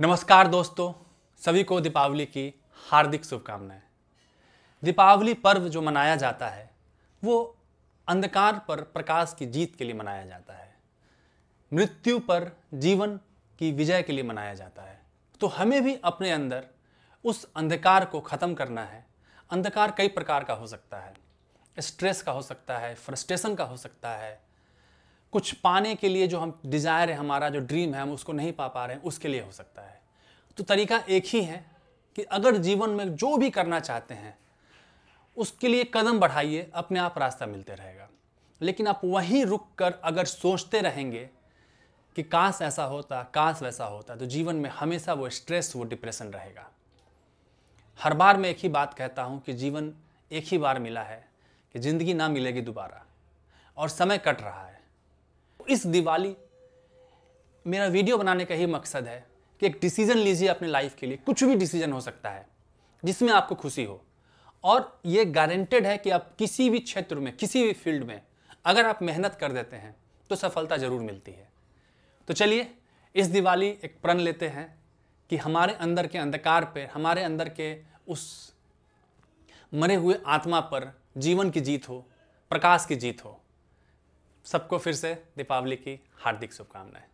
नमस्कार दोस्तों सभी को दीपावली की हार्दिक शुभकामनाएं दीपावली पर्व जो मनाया जाता है वो अंधकार पर प्रकाश की जीत के लिए मनाया जाता है मृत्यु पर जीवन की विजय के लिए मनाया जाता है तो हमें भी अपने अंदर उस अंधकार को ख़त्म करना है अंधकार कई प्रकार का हो सकता है स्ट्रेस का हो सकता है फ्रस्ट्रेशन का हो सकता है कुछ पाने के लिए जो हम डिज़ायर है हमारा जो ड्रीम है हम उसको नहीं पा पा रहे हैं उसके लिए हो सकता है तो तरीका एक ही है कि अगर जीवन में जो भी करना चाहते हैं उसके लिए कदम बढ़ाइए अपने आप रास्ता मिलते रहेगा लेकिन आप वहीं रुक कर अगर सोचते रहेंगे कि काश ऐसा होता काश वैसा होता तो जीवन में हमेशा वो स्ट्रेस वो डिप्रेशन रहेगा हर बार मैं एक ही बात कहता हूँ कि जीवन एक ही बार मिला है कि ज़िंदगी ना मिलेगी दोबारा और समय कट रहा है इस दिवाली मेरा वीडियो बनाने का ही मकसद है कि एक डिसीजन लीजिए अपने लाइफ के लिए कुछ भी डिसीजन हो सकता है जिसमें आपको खुशी हो और ये गारंटेड है कि आप किसी भी क्षेत्र में किसी भी फील्ड में अगर आप मेहनत कर देते हैं तो सफलता ज़रूर मिलती है तो चलिए इस दिवाली एक प्रण लेते हैं कि हमारे अंदर के अंधकार पर हमारे अंदर के उस मरे हुए आत्मा पर जीवन की जीत हो प्रकाश की जीत हो सबको फिर से दीपावली की हार्दिक शुभकामनाएं